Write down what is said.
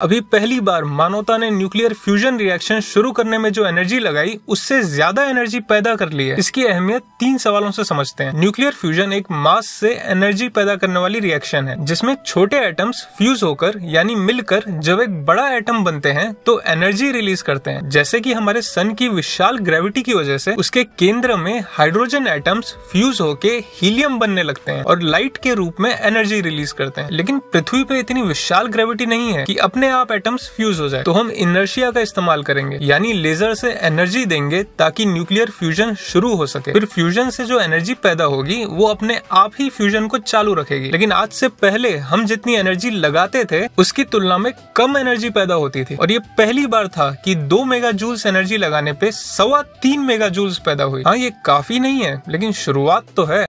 अभी पहली बार मानवता ने न्यूक्लियर फ्यूजन रिएक्शन शुरू करने में जो एनर्जी लगाई उससे ज्यादा एनर्जी पैदा कर ली है इसकी अहमियत तीन सवालों से समझते हैं न्यूक्लियर फ्यूजन एक मास से एनर्जी पैदा करने वाली रिएक्शन है जिसमें छोटे एटम्स फ्यूज होकर यानी मिलकर जब एक बड़ा एटम बनते हैं तो एनर्जी रिलीज करते हैं जैसे की हमारे सन की विशाल ग्रेविटी की वजह से उसके केंद्र में हाइड्रोजन एटम्स फ्यूज होके हीलियम बनने लगते हैं और लाइट के रूप में एनर्जी रिलीज करते हैं लेकिन पृथ्वी पे इतनी विशाल ग्रेविटी नहीं है की अपने अपने आप एटम्स फ्यूज हो जाए तो हम इनर्शिया का इस्तेमाल करेंगे यानी लेजर से एनर्जी देंगे ताकि न्यूक्लियर फ्यूजन शुरू हो सके फिर फ्यूजन से जो एनर्जी पैदा होगी वो अपने आप ही फ्यूजन को चालू रखेगी लेकिन आज से पहले हम जितनी एनर्जी लगाते थे उसकी तुलना में कम एनर्जी पैदा होती थी और ये पहली बार था कि दो मेगा जूल्स एनर्जी लगाने पे सवा तीन मेगा जूल्स पैदा हुई हाँ ये काफी नहीं है लेकिन शुरुआत तो है